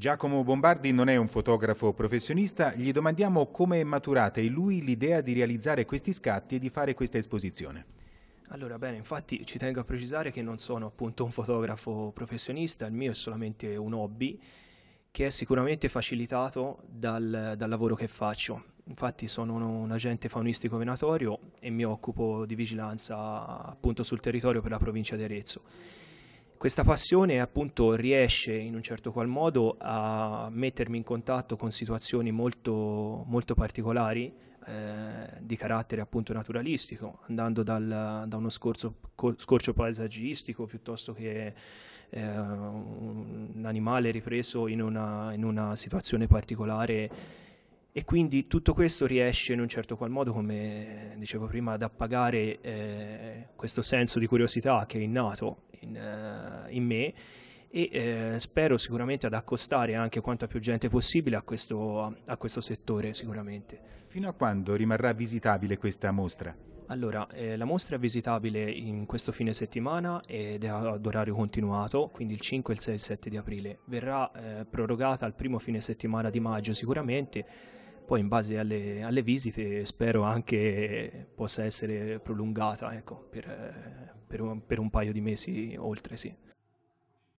Giacomo Bombardi non è un fotografo professionista, gli domandiamo come è maturata in lui l'idea di realizzare questi scatti e di fare questa esposizione. Allora, bene, infatti ci tengo a precisare che non sono appunto un fotografo professionista, il mio è solamente un hobby che è sicuramente facilitato dal, dal lavoro che faccio. Infatti sono un, un agente faunistico venatorio e mi occupo di vigilanza appunto sul territorio per la provincia di Arezzo. Questa passione appunto riesce in un certo qual modo a mettermi in contatto con situazioni molto, molto particolari eh, di carattere appunto naturalistico, andando dal, da uno scorso, scorcio paesaggistico piuttosto che eh, un animale ripreso in una, in una situazione particolare e quindi tutto questo riesce in un certo qual modo, come dicevo prima, ad appagare eh, questo senso di curiosità che è innato in, eh, in me e eh, spero sicuramente ad accostare anche quanta più gente possibile a questo, a questo settore sicuramente. Fino a quando rimarrà visitabile questa mostra? Allora, eh, la mostra è visitabile in questo fine settimana ed è ad orario continuato, quindi il 5, il 6 e il 7 di aprile. Verrà eh, prorogata al primo fine settimana di maggio sicuramente poi in base alle, alle visite spero anche possa essere prolungata ecco, per, eh, per, un, per un paio di mesi oltre. Sì.